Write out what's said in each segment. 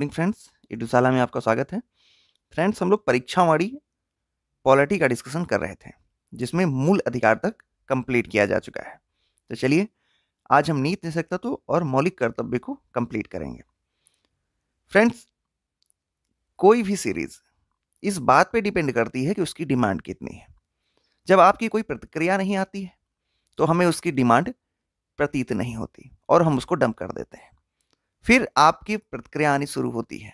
Morning friends यूट्यूबशाला में आपका स्वागत है फ्रेंड्स हम लोग वाड़ी पॉलिटी का डिस्कशन कर रहे थे जिसमें मूल अधिकार तक कंप्लीट किया जा चुका है तो चलिए आज हम नीत निशक्तत्व तो और मौलिक कर्तव्य को कंप्लीट करेंगे फ्रेंड्स कोई भी सीरीज इस बात पे डिपेंड करती है कि उसकी डिमांड कितनी है जब आपकी कोई प्रतिक्रिया नहीं आती है तो हमें उसकी डिमांड प्रतीत नहीं होती और हम उसको डंप कर देते हैं फिर आपकी प्रतिक्रिया आनी शुरू होती है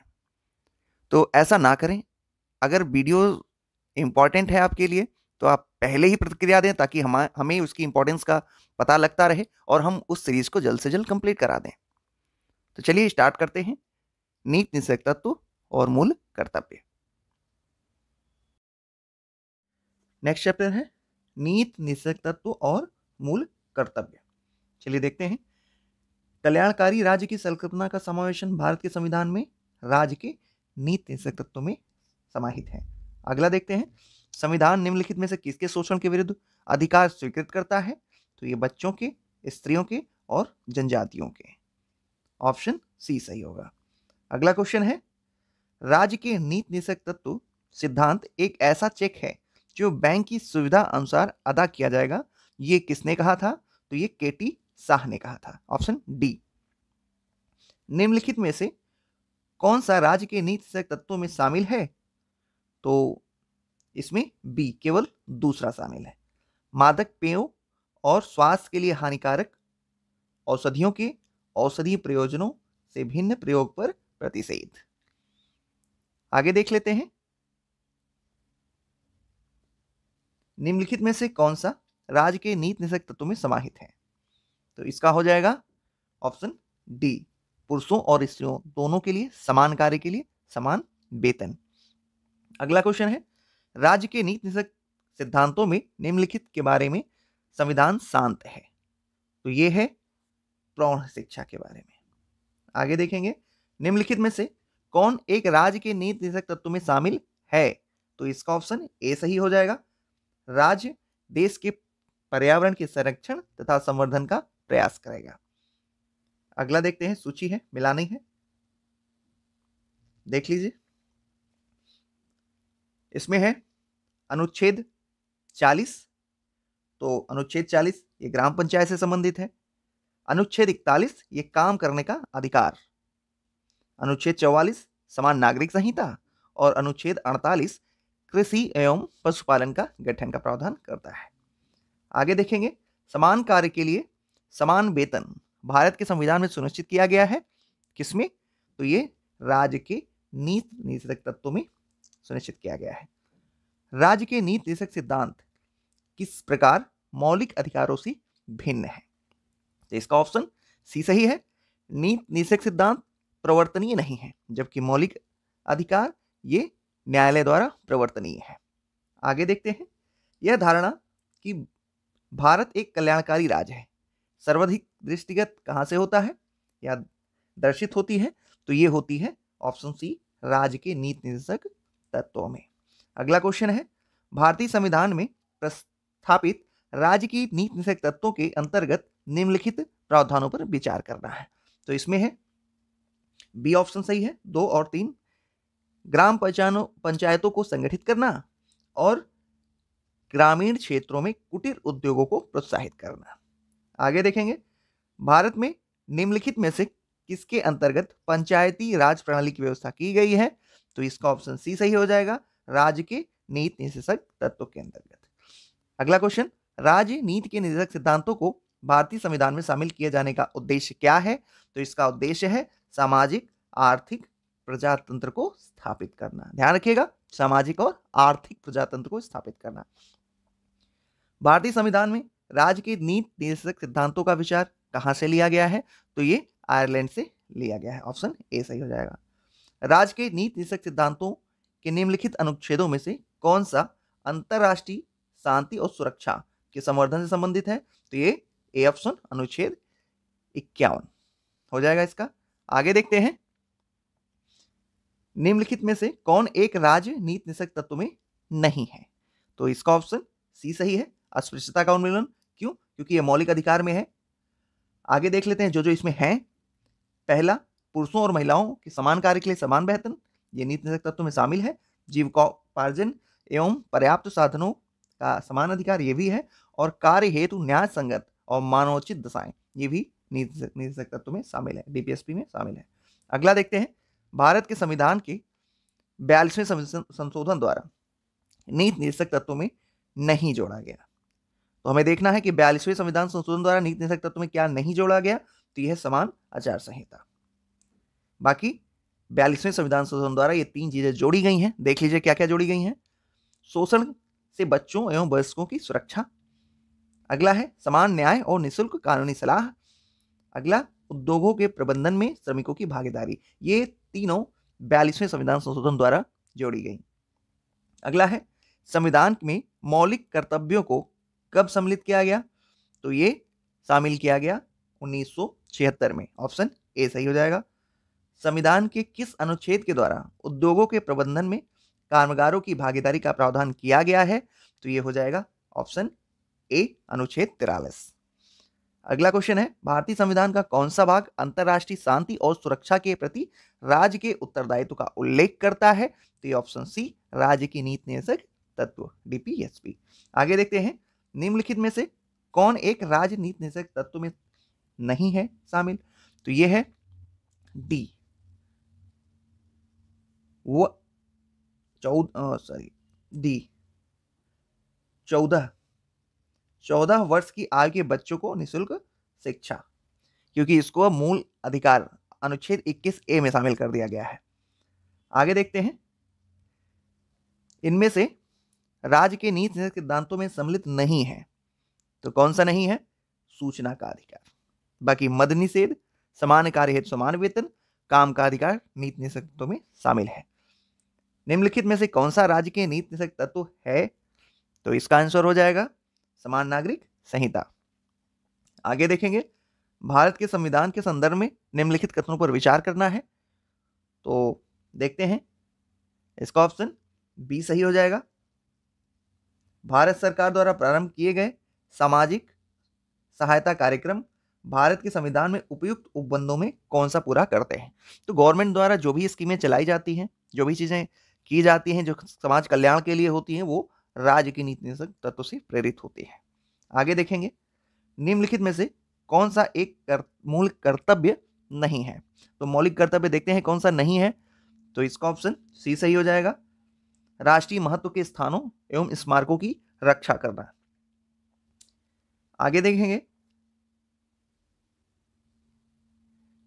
तो ऐसा ना करें अगर वीडियो इम्पॉर्टेंट है आपके लिए तो आप पहले ही प्रतिक्रिया दें ताकि हम हमें उसकी इम्पोर्टेंस का पता लगता रहे और हम उस सीरीज़ को जल्द से जल्द कंप्लीट करा दें तो चलिए स्टार्ट करते हैं नीत निषेक तत्व और मूल कर्तव्य नेक्स्ट चैप्टर है नीत निषेक तत्व और मूल कर्तव्य चलिए देखते हैं कल्याणकारी राज्य की संकल्पना का समावेशन भारत के संविधान में राज्य के नीति तत्व में समाहित है अगला देखते हैं संविधान निम्नलिखित में से किसके शोषण के विरुद्ध अधिकार स्वीकृत करता है तो ये बच्चों के स्त्रियों के और जनजातियों के ऑप्शन सी सही होगा अगला क्वेश्चन है राज्य के नीति निशक तत्व सिद्धांत एक ऐसा चेक है जो बैंक की सुविधा अनुसार अदा किया जाएगा ये किसने कहा था तो ये केटी शाह ने कहा था ऑप्शन डी निम्नलिखित में से कौन सा राज्य के से तत्वों में शामिल है तो इसमें बी केवल दूसरा शामिल है मादक पेयों और स्वास्थ्य के लिए हानिकारक औषधियों के औषधीय प्रयोजनों से भिन्न प्रयोग पर प्रतिषेध आगे देख लेते हैं निम्नलिखित में से कौन सा राज्य के नीति निषेक तत्व में समाहित है तो इसका हो जाएगा ऑप्शन डी पुरुषों और स्त्रियों दोनों के लिए समान कार्य के लिए समान वेतन अगला क्वेश्चन है राज्य के नीति सिद्धांतों में निम्नलिखित के बारे में संविधान शांत है तो ये है प्रौण शिक्षा के बारे में आगे देखेंगे निम्नलिखित में से कौन एक राज्य के नीति निषेध तत्व में शामिल है तो इसका ऑप्शन ए सही हो जाएगा राज्य देश के पर्यावरण के संरक्षण तथा संवर्धन का प्रयास करेगा अगला देखते हैं सूची है मिला नहीं है देख लीजिए इसमें है अनुच्छेद 40 तो अनुच्छेद 40 ये ग्राम पंचायत से संबंधित है अनुच्छेद इकतालीस ये काम करने का अधिकार अनुच्छेद चौवालीस समान नागरिक संहिता और अनुच्छेद अड़तालीस कृषि एवं पशुपालन का गठन का प्रावधान करता है आगे देखेंगे समान कार्य के लिए समान वेतन भारत के संविधान में सुनिश्चित किया गया है किसमें तो ये राज्य के नीत निषेधक तत्वों में सुनिश्चित किया गया है राज्य के नीत निषेधक सिद्धांत किस प्रकार मौलिक अधिकारों से भिन्न है तो इसका ऑप्शन सी सही है नीत निषेधक सिद्धांत प्रवर्तनीय नहीं है जबकि मौलिक अधिकार ये न्यायालय द्वारा प्रवर्तनीय है आगे देखते हैं यह धारणा कि भारत एक कल्याणकारी राज्य है सर्वाधिक दृष्टिगत कहाँ से होता है या दर्शित होती है तो ये होती है ऑप्शन सी राज्य के नीति निर्देशक तत्वों में अगला क्वेश्चन है भारतीय संविधान में प्रस्थापित राज्य की नीति निर्देशक तत्वों के अंतर्गत निम्नलिखित प्रावधानों पर विचार करना है तो इसमें है बी ऑप्शन सही है दो और तीन ग्राम पंचायतों पंचायतों को संगठित करना और ग्रामीण क्षेत्रों में कुटीर उद्योगों को प्रोत्साहित करना आगे देखेंगे भारत में निम्नलिखित में से किसके अंतर्गत पंचायती राज प्रणाली की व्यवस्था की गई है तो इसका ऑप्शन सी सही हो जाएगा राज्य के नीति निशेषक तत्व के अंतर्गत अगला क्वेश्चन राज्य नीति के निदेशक सिद्धांतों को भारतीय संविधान में शामिल किए जाने का उद्देश्य क्या है तो इसका उद्देश्य है सामाजिक आर्थिक प्रजातंत्र को स्थापित करना ध्यान रखिएगा सामाजिक और आर्थिक प्रजातंत्र को स्थापित करना भारतीय संविधान में राज्य के नीति निर्देशक सिद्धांतों का विचार कहाँ से लिया गया है तो ये आयरलैंड से लिया गया है ऑप्शन ए सही हो जाएगा राज्य के नीति निर्देशक सिद्धांतों के निम्नलिखित अनुच्छेदों में से कौन सा अंतर्राष्ट्रीय शांति और सुरक्षा के संवर्धन से संबंधित है तो ये ए ऑप्शन अनुच्छेद इक्यावन हो जाएगा इसका आगे देखते हैं निम्नलिखित में से कौन एक राज्य नीति निशक तत्व में नहीं है तो इसका ऑप्शन सी सही है अस्पृश्यता का उन्मूलन क्यों क्योंकि ये मौलिक अधिकार में है आगे देख लेते हैं जो जो इसमें हैं पहला पुरुषों और महिलाओं के समान कार्य के लिए समान वेतन ये नीति निषेक तत्व में शामिल है जीविकोपार्जन एवं पर्याप्त साधनों का समान अधिकार ये भी है और कार्य हेतु न्याय संगत और मानवोचित दशाएं ये भी नीति तत्व में शामिल है डीपीएसपी में शामिल है अगला देखते हैं भारत के संविधान के बयालीसवें संशोधन द्वारा नीति निर्देशक तत्व में नहीं जोड़ा गया तो हमें देखना है कि बयालीसवें संविधान संशोधन द्वारा नीति निषेध तत्व में क्या नहीं जोड़ा गया तो यह समान आचार संहिता बाकी बयालीसवें संविधान संशोधन द्वारा ये तीन चीजें जोड़ी गई हैं देख लीजिए क्या क्या जोड़ी गई हैं शोषण से बच्चों एवं वयस्कों की सुरक्षा अगला है समान न्याय और निःशुल्क कानूनी सलाह अगला उद्योगों के प्रबंधन में श्रमिकों की भागीदारी ये तीनों बयालीसवें संविधान संशोधन द्वारा जोड़ी गई अगला है संविधान में मौलिक कर्तव्यों को कब सम्मिलित किया गया तो ये शामिल किया गया 1976 में ऑप्शन ए सही हो जाएगा संविधान के किस अनुच्छेद के द्वारा उद्योगों के प्रबंधन में कामगारों की भागीदारी का प्रावधान किया गया है तो ये हो जाएगा ऑप्शन ए अनुच्छेद तिरालीस अगला क्वेश्चन है भारतीय संविधान का कौन सा भाग अंतर्राष्ट्रीय शांति और सुरक्षा के प्रति राज्य के उत्तरदायित्व का उल्लेख करता है तो ये ऑप्शन सी राज्य की नीति निषेक तत्व डीपीएसपी आगे देखते हैं निम्नलिखित में से कौन एक राजनीति तत्व में नहीं है शामिल तो ये है डी वो चौदह सॉरी डी चौदह चौदह वर्ष की आयु के बच्चों को निशुल्क शिक्षा क्योंकि इसको मूल अधिकार अनुच्छेद 21 ए में शामिल कर दिया गया है आगे देखते हैं इनमें से राज के नीति सिद्धांतों में सम्मिलित नहीं है तो कौन सा नहीं है सूचना का अधिकार बाकी मद निषेध समान कार्य हेतु समान वेतन काम का अधिकार नीति निषेधों में शामिल है निम्नलिखित में से कौन सा राज्य के नीति निषेध तत्व है तो इसका आंसर हो जाएगा समान नागरिक संहिता आगे देखेंगे भारत के संविधान के संदर्भ में निम्नलिखित कथनों पर विचार करना है तो देखते हैं इसका ऑप्शन बी सही हो जाएगा भारत सरकार द्वारा प्रारंभ किए गए सामाजिक सहायता कार्यक्रम भारत के संविधान में उपयुक्त उपबंधों में कौन सा पूरा करते हैं तो गवर्नमेंट द्वारा जो भी स्कीमें चलाई जाती हैं जो भी चीज़ें की जाती हैं जो समाज कल्याण के लिए होती हैं वो राज्य की नीति तत्व से प्रेरित होती है आगे देखेंगे निम्नलिखित में से कौन सा एक कर, मूल कर्तव्य नहीं है तो मौलिक कर्तव्य देखते हैं कौन सा नहीं है तो इसका ऑप्शन सी सही हो जाएगा राष्ट्रीय महत्व के स्थानों एवं स्मारकों की रक्षा करना आगे देखेंगे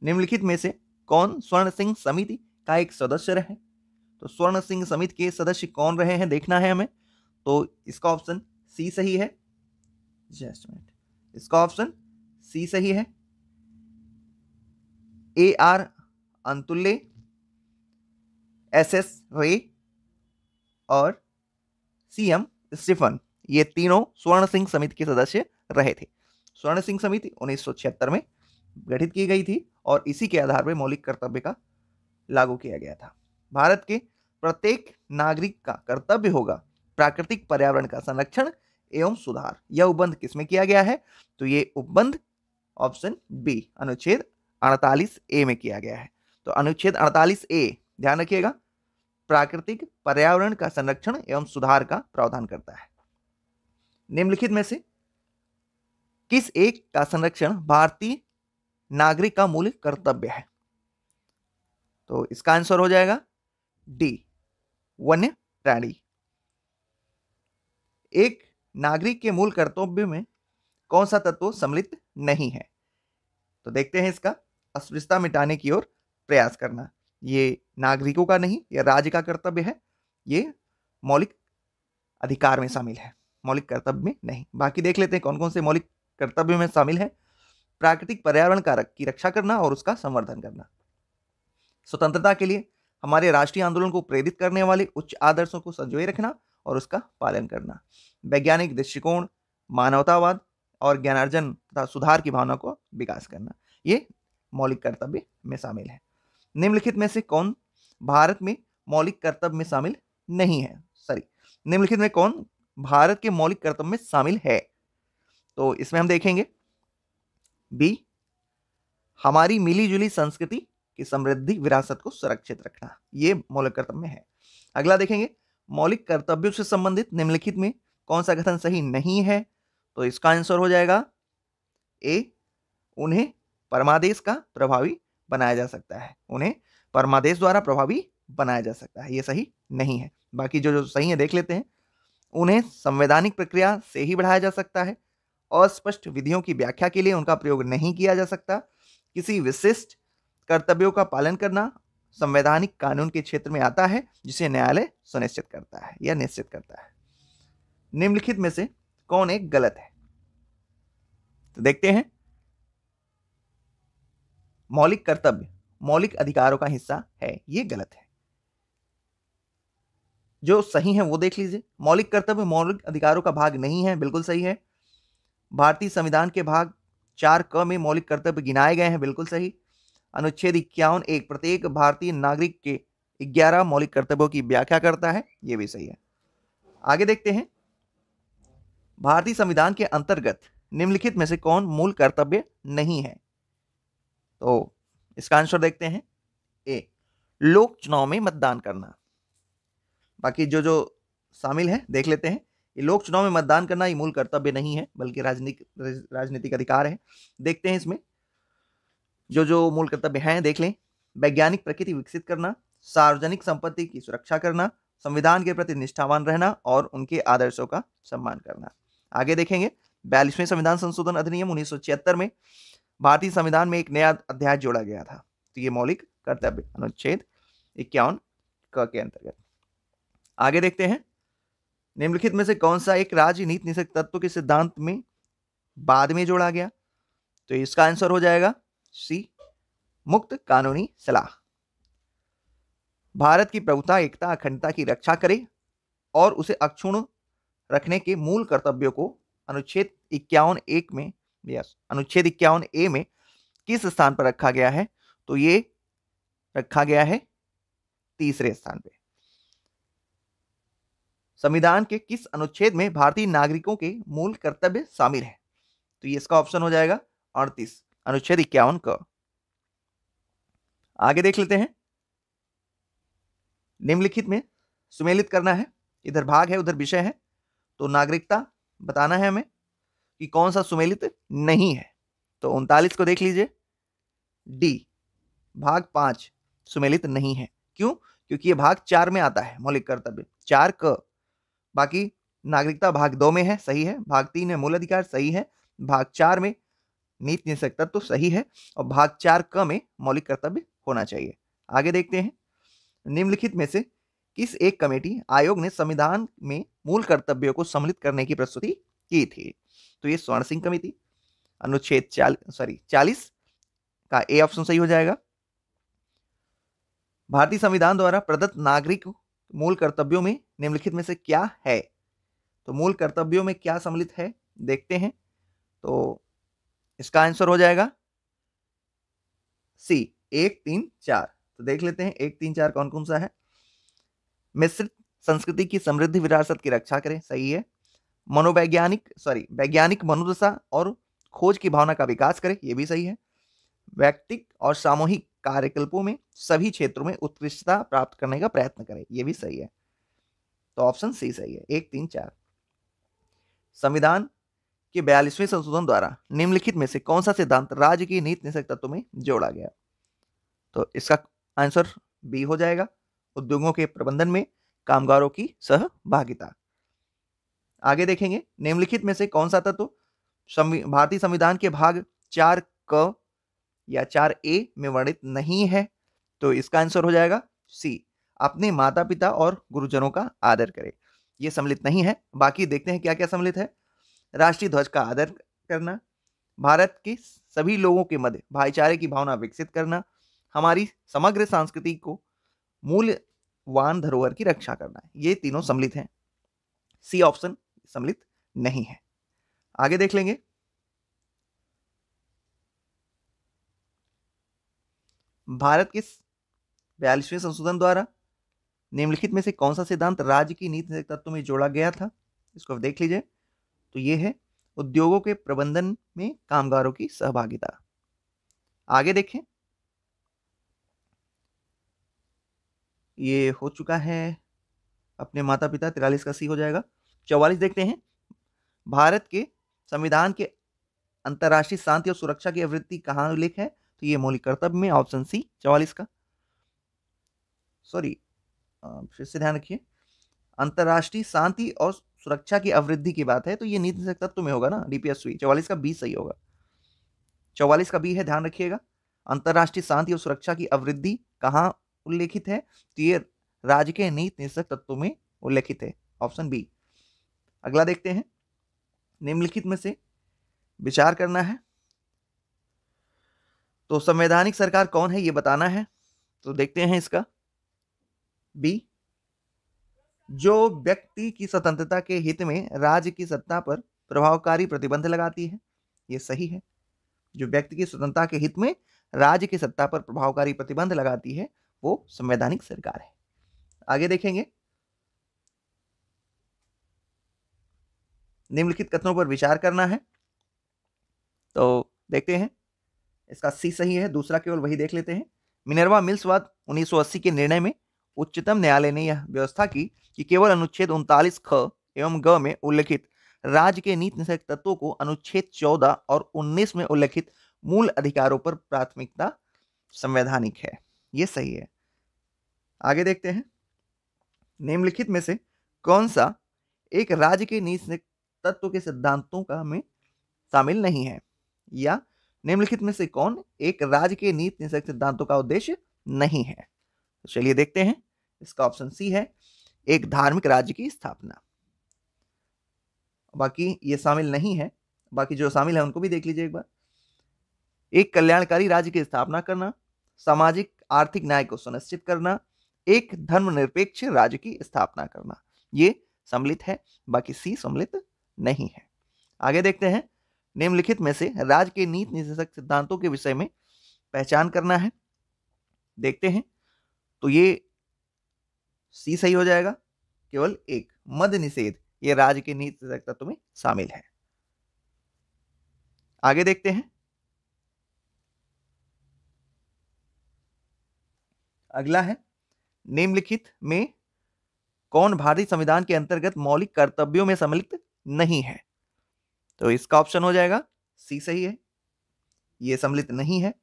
निम्नलिखित में से कौन स्वर्ण सिंह समिति का एक सदस्य रहे तो स्वर्ण सिंह समिति के सदस्य कौन रहे हैं देखना है हमें तो इसका ऑप्शन सी सही है जस्ट मिनट इसका ऑप्शन सी सही है A R Antulay S S Ray और सीएम स्टीफन ये तीनों स्वर्ण सिंह समिति के सदस्य रहे थे स्वर्ण सिंह समिति उन्नीस में गठित की गई थी और इसी के आधार पर मौलिक कर्तव्य का लागू किया गया था भारत के प्रत्येक नागरिक का कर्तव्य होगा प्राकृतिक पर्यावरण का संरक्षण एवं सुधार यह उपबंध किसमें किया गया है तो ये उपबंध ऑप्शन बी अनुच्छेद अड़तालीस ए में किया गया है तो अनुच्छेद अड़तालीस ए ध्यान रखिएगा प्राकृतिक पर्यावरण का संरक्षण एवं सुधार का प्रावधान करता है निम्नलिखित में से किस एक का संरक्षण भारतीय नागरिक का मूल कर्तव्य है तो इसका आंसर हो जाएगा डी वन्य प्राणी एक नागरिक के मूल कर्तव्य में कौन सा तत्व सम्मिलित नहीं है तो देखते हैं इसका अस्पृश्यता मिटाने की ओर प्रयास करना ये नागरिकों का नहीं या राज्य का कर्तव्य है ये मौलिक अधिकार में हम्म। शामिल है मौलिक कर्तव्य में नहीं बाकी देख लेते हैं कौन कौन से मौलिक कर्तव्य में शामिल है प्राकृतिक पर्यावरण कारक की रक्षा करना और उसका संवर्धन करना स्वतंत्रता के लिए हमारे राष्ट्रीय आंदोलन को प्रेरित करने वाले उच्च आदर्शों को संजोए रखना और उसका पालन करना वैज्ञानिक दृष्टिकोण मानवतावाद और ज्ञानार्जन तथा सुधार की भावना को विकास करना ये मौलिक कर्तव्य में शामिल है निम्नलिखित में से कौन भारत में मौलिक कर्तव्य में शामिल नहीं है सॉरी निम्नलिखित में कौन भारत के मौलिक कर्तव्य में शामिल है तो इसमें हम देखेंगे बी हमारी मिलीजुली संस्कृति की समृद्धि विरासत को सुरक्षित रखना यह मौलिक कर्तव्य में है अगला देखेंगे मौलिक कर्तव्यों से संबंधित निम्नलिखित में कौन सा कथन सही नहीं है तो इसका आंसर हो जाएगा ए उन्हें परमादेश का प्रभावी बनाया जा सकता है उन्हें परमादेश द्वारा प्रभावी बनाया जा सकता है ये सही नहीं है बाकी जो जो सही है देख लेते हैं उन्हें संवैधानिक प्रक्रिया से ही बढ़ाया जा सकता है अस्पष्ट विधियों की व्याख्या के लिए उनका प्रयोग नहीं किया जा सकता किसी विशिष्ट कर्तव्यों का पालन करना संवैधानिक कानून के क्षेत्र में आता है जिसे न्यायालय सुनिश्चित करता है या निश्चित करता है निम्नलिखित में से कौन एक गलत है तो देखते हैं मौलिक कर्तव्य मौलिक अधिकारों का हिस्सा है ये गलत है जो सही है वो देख लीजिए मौलिक कर्तव्य मौलिक अधिकारों का भाग नहीं है बिल्कुल सही है भारतीय संविधान के भाग चार क में मौलिक कर्तव्य गिनाए गए हैं बिल्कुल सही अनुच्छेद इक्यावन एक प्रत्येक भारतीय नागरिक के ग्यारह मौलिक कर्तव्यों की व्याख्या करता है ये भी सही है आगे देखते हैं भारतीय संविधान के अंतर्गत निम्नलिखित में से कौन मूल कर्तव्य नहीं है तो इसका आंसर देखते हैं ए लोक चुनाव में मतदान करना बाकी जो जो शामिल है देख लेते हैं ये लोक चुनाव में मतदान करना ये मूल कर्तव्य नहीं है बल्कि राजनीतिक राजनीतिक अधिकार है देखते हैं इसमें जो जो मूल कर्तव्य हैं देख लें वैज्ञानिक प्रकृति विकसित करना सार्वजनिक संपत्ति की सुरक्षा करना संविधान के प्रति निष्ठावान रहना और उनके आदर्शों का सम्मान करना आगे देखेंगे बयालीसवें संविधान संशोधन अधिनियम उन्नीस में भारतीय संविधान में एक नया अध्याय जोड़ा गया था तो ये मौलिक कर्तव्य अनुच्छेद इक्यावन क के अंतर्गत आगे देखते हैं निम्नलिखित में से कौन सा एक राज्य नीति निषेक तत्व के सिद्धांत में बाद में जोड़ा गया तो इसका आंसर हो जाएगा सी मुक्त कानूनी सलाह भारत की प्रभुता एकता अखंडता की रक्षा करे और उसे अक्षुण रखने के मूल कर्तव्यों को अनुच्छेद इक्यावन एक में यस अनुच्छेद इक्यावन ए में किस स्थान पर रखा गया है तो ये रखा गया है तीसरे स्थान पे संविधान के किस अनुच्छेद में भारतीय नागरिकों के मूल कर्तव्य शामिल है तो ये इसका ऑप्शन हो जाएगा अड़तीस अनुच्छेद इक्यावन क आगे देख लेते हैं निम्नलिखित में सुमेलित करना है इधर भाग है उधर विषय है तो नागरिकता बताना है हमें कि कौन सा सुमेलित नहीं है तो उनतालीस को देख लीजिए डी भाग पांच सुमेलित नहीं है क्यों क्योंकि ये भाग चार में आता है मौलिक कर्तव्य चार क बाकी नागरिकता भाग दो में है सही है भाग तीन में मूल अधिकार सही है भाग चार में नीति निषेक तत्व तो सही है और भाग चार क में मौलिक कर्तव्य होना चाहिए आगे देखते हैं निम्नलिखित में से किस एक कमेटी आयोग ने संविधान में मूल कर्तव्यों को सम्मिलित करने की प्रस्तुति की थी तो ये स्वर्ण सिंह कमेटी अनुच्छेद चालीस सॉरी चालीस का ए ऑप्शन सही हो जाएगा भारतीय संविधान द्वारा प्रदत्त नागरिक मूल कर्तव्यों में निम्नलिखित में से क्या है तो मूल कर्तव्यों में क्या सम्मिलित है देखते हैं तो इसका आंसर हो जाएगा सी एक तीन चार तो देख लेते हैं एक तीन चार कौन कौन सा है मिश्रित संस्कृति की समृद्धि विरासत की रक्षा करें सही है मनोवैज्ञानिक सॉरी वैज्ञानिक मनोदशा और खोज की भावना का विकास करें ये भी सही है व्यक्तिक और सामूहिक कार्यकल्पों में सभी क्षेत्रों में उत्कृष्टता प्राप्त करने का प्रयत्न करें ये भी सही है तो ऑप्शन सी सही है एक तीन चार संविधान के बयालीसवें संशोधन द्वारा निम्नलिखित में से कौन सा सिद्धांत राज्य की नीति निषेक तत्व में जोड़ा गया तो इसका आंसर बी हो जाएगा उद्योगों के प्रबंधन में कामगारों की सहभागिता आगे देखेंगे निम्नलिखित में से कौन सा तत्व तो भारतीय संविधान के भाग चार क या चार ए में वर्णित नहीं है तो इसका आंसर हो जाएगा सी अपने माता पिता और गुरुजनों का आदर करें यह सम्मिलित नहीं है बाकी देखते हैं क्या क्या सम्मिलित है राष्ट्रीय ध्वज का आदर करना भारत के सभी लोगों के मध्य भाईचारे की भावना विकसित करना हमारी समग्र संस्कृति को मूल्यवान धरोहर की रक्षा करना ये तीनों सम्मिलित हैं सी ऑप्शन सम्मिलित नहीं है आगे देख लेंगे भारत के बयालीसवें संशोधन द्वारा निम्नलिखित में से कौन सा सिद्धांत राज्य की नीति तत्व में जोड़ा गया था इसको आप देख लीजिए तो ये है उद्योगों के प्रबंधन में कामगारों की सहभागिता आगे देखें ये हो चुका है अपने माता पिता तिरालीस का सी हो जाएगा चौवालीस देखते हैं भारत के संविधान के अंतर्राष्ट्रीय शांति और सुरक्षा की आवृत्ति कहाँ उल्लेख है तो ये मौलिक कर्तव्य में ऑप्शन सी चौवालीस का सॉरी फिर से ध्यान रखिए अंतर्राष्ट्रीय शांति और सुरक्षा की आवृद्धि की बात है तो ये नीति तत्व में होगा ना डीपीएस चौवालीस का बी सही होगा चौवालीस का बी है ध्यान रखिएगा अंतर्राष्ट्रीय शांति और सुरक्षा की अवृद्धि कहाँ उल्लेखित है तो ये राज्य के नीति निशक तत्व में उल्लेखित है ऑप्शन बी अगला देखते हैं निम्नलिखित में से विचार करना है तो संवैधानिक सरकार कौन है ये बताना है तो देखते हैं इसका बी जो व्यक्ति की स्वतंत्रता के हित में राज्य की सत्ता पर प्रभावकारी प्रतिबंध लगाती है ये सही है जो व्यक्ति की स्वतंत्रता के हित में राज्य की सत्ता पर प्रभावकारी प्रतिबंध लगाती है वो संवैधानिक सरकार है आगे देखेंगे निम्नलिखित कथनों पर विचार करना है तो देखते हैं इसका सी सही है दूसरा केवल वही देख लेते हैं मिनरवा मिल्सवाद 1980 के निर्णय में उच्चतम न्यायालय ने यह व्यवस्था की कि केवल अनुच्छेद उनतालीस ख एवं ग में उल्लेखित राज्य के नीति तत्वों को अनुच्छेद चौदह और उन्नीस में उल्लेखित मूल अधिकारों पर प्राथमिकता संवैधानिक है ये सही है आगे देखते हैं निम्नलिखित में से कौन सा एक राज्य के नीति तत्व के सिद्धांतों का में शामिल नहीं है या निम्नलिखित में से कौन एक राज्य के नीति निषेक सिद्धांतों का उद्देश्य नहीं है तो चलिए देखते हैं इसका ऑप्शन सी है एक धार्मिक राज्य की स्थापना बाकी ये शामिल नहीं है बाकी जो शामिल है उनको भी देख लीजिए एक बार एक कल्याणकारी राज्य की स्थापना करना सामाजिक आर्थिक न्याय को सुनिश्चित करना एक धर्मनिरपेक्ष राज्य की स्थापना करना ये सम्मिलित है बाकी सी सम्मिलित नहीं है आगे देखते हैं निम्नलिखित में से राज्य के नीति निर्देशक सिद्धांतों के विषय में पहचान करना है देखते हैं तो ये सी सही हो जाएगा केवल एक मद निषेध ये राज्य के नीति तत्व में शामिल है आगे देखते हैं अगला है निम्नलिखित में कौन भारतीय संविधान के अंतर्गत मौलिक कर्तव्यों में सम्मिलित नहीं है तो इसका ऑप्शन हो जाएगा सी सही है ये सम्मिलित नहीं है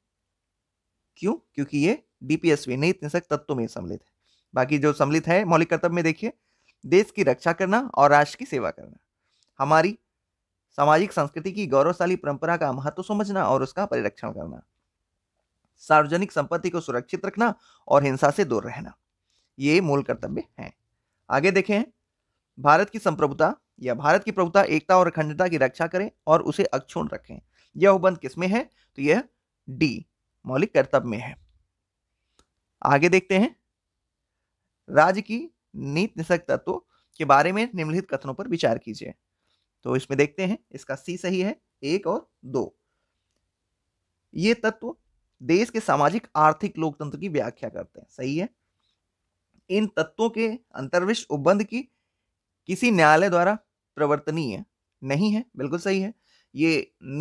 क्यों क्योंकि ये डीपीएसवी नहीं इतने सख्त तत्व में सम्मिलित है बाकी जो सम्मिलित है मौलिक कर्तव्य में देखिए देश की रक्षा करना और राष्ट्र की सेवा करना हमारी सामाजिक संस्कृति की गौरवशाली परंपरा का महत्व समझना और उसका परिरक्षण करना सार्वजनिक संपत्ति को सुरक्षित रखना और हिंसा से दूर रहना ये मूल कर्तव्य हैं आगे देखें भारत की संप्रभुता यह भारत की प्रभुता एकता और अखंडता की रक्षा करें और उसे अक्षुण रखें यह उपबंध किसमें है तो यह डी मौलिक कर्तव्य में है आगे देखते हैं राज्य की नीत निशक तत्व के बारे में निम्नलिखित कथनों पर विचार कीजिए तो इसमें देखते हैं इसका सी सही है एक और दो ये तत्व देश के सामाजिक आर्थिक लोकतंत्र की व्याख्या करते हैं सही है इन तत्वों के अंतर्विष्ट उपबंध की किसी न्यायालय द्वारा प्रवर्तनीय नहीं है बिल्कुल सही है ये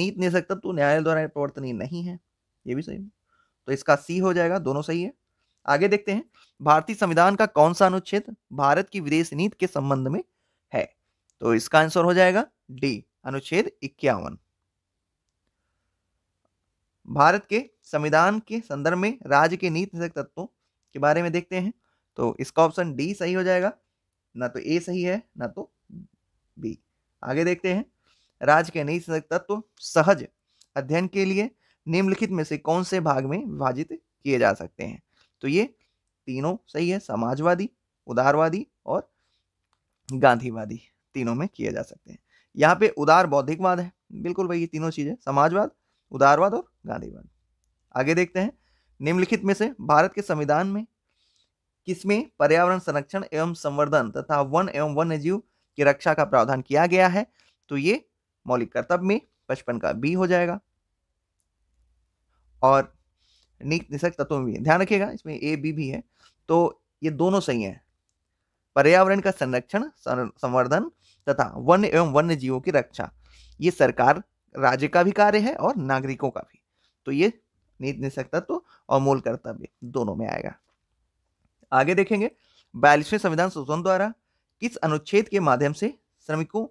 नीत तत्व न्यायालय द्वारा प्रवर्तनीय नहीं है ये भी सही है तो इसका सी हो जाएगा दोनों सही है आगे देखते हैं भारतीय संविधान का कौन सा अनुच्छेद भारत की विदेश नीति के संबंध में है तो इसका आंसर हो जाएगा डी अनुच्छेद इक्यावन भारत के संविधान के संदर्भ में राज्य के नीति निषेक तत्वों के बारे में देखते हैं तो इसका ऑप्शन डी सही हो जाएगा ना तो ए सही है ना तो आगे देखते हैं राज्य के नई तत्व तो सहज अध्ययन के लिए निम्नलिखित में से कौन से भाग में विभाजित किए जा सकते हैं तो ये तीनों सही है समाजवादी उदारवादी और गांधीवादी तीनों में किए जा सकते हैं यहाँ पे उदार बौद्धिकवाद है बिल्कुल भाई ये तीनों चीज़ें समाजवाद उदारवाद और गांधीवाद आगे देखते हैं निम्नलिखित में से भारत के संविधान में किसमें पर्यावरण संरक्षण एवं संवर्धन तथा वन एवं वन्य जीव की रक्षा का प्रावधान किया गया है तो ये मौलिक कर्तव्य में पचपन का बी हो जाएगा और नीक तत्वों में भी ध्यान रखिएगा इसमें ए बी भी है तो ये दोनों सही है पर्यावरण का संरक्षण संवर्धन तथा वन्य एवं वन्य जीवों की रक्षा ये सरकार राज्य का भी कार्य है और नागरिकों का भी तो ये नीति निषक तत्व और मूल कर्तव्य दोनों में आएगा आगे देखेंगे बयालीसवें संविधान संशोधन द्वारा किस अनुच्छेद के माध्यम से श्रमिकों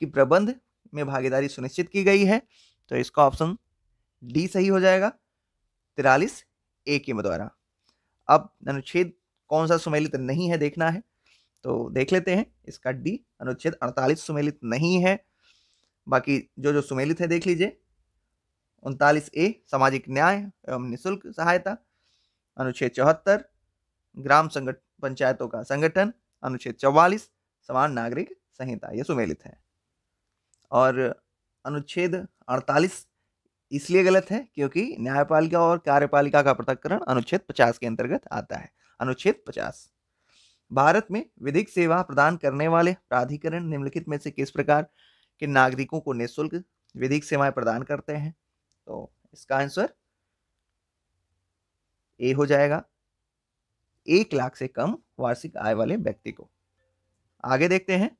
की प्रबंध में भागीदारी सुनिश्चित की गई है तो इसका ऑप्शन डी सही हो जाएगा तिरालीस ए के द्वारा अब अनुच्छेद कौन सा सुमेलित नहीं है देखना है तो देख लेते हैं इसका डी अनुच्छेद अड़तालीस सुमेलित नहीं है बाकी जो जो सुमेलित है देख लीजिए उनतालीस ए सामाजिक न्याय एवं निःशुल्क सहायता अनुच्छेद चौहत्तर ग्राम संगठ पंचायतों का संगठन अनुच्छेद चौवालीस समान नागरिक संहिता ये सुमेलित है और अनुच्छेद अड़तालीस इसलिए गलत है क्योंकि न्यायपालिका और कार्यपालिका का पृथककरण अनुच्छेद पचास के अंतर्गत आता है अनुच्छेद पचास भारत में विधिक सेवा प्रदान करने वाले प्राधिकरण निम्नलिखित में से किस प्रकार के नागरिकों को निःशुल्क विधिक सेवाएं प्रदान करते हैं तो इसका आंसर ए हो जाएगा एक लाख से कम वार्षिक आय वाले व्यक्ति को आगे देखते हैं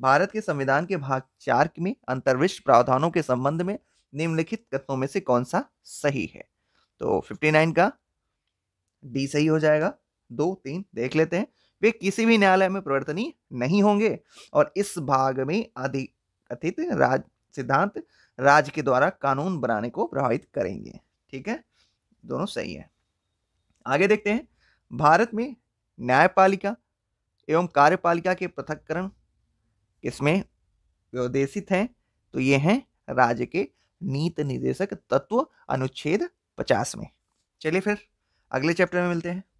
भारत के संविधान के भाग चार में अंतर्विष्ट प्रावधानों के संबंध में निम्नलिखित कथनों में से कौन सा सही है तो 59 का डी सही हो जाएगा दो तीन देख लेते हैं वे किसी भी न्यायालय में प्रवर्तनी नहीं होंगे और इस भाग में अधिकथित कथित राज सिद्धांत राज्य के द्वारा कानून बनाने को प्रभावित करेंगे ठीक है दोनों सही है आगे देखते हैं भारत में न्यायपालिका एवं कार्यपालिका के पृथककरण इसमें व्यवदेशित हैं तो ये हैं राज्य के नीत निदेशक तत्व अनुच्छेद पचास में चलिए फिर अगले चैप्टर में मिलते हैं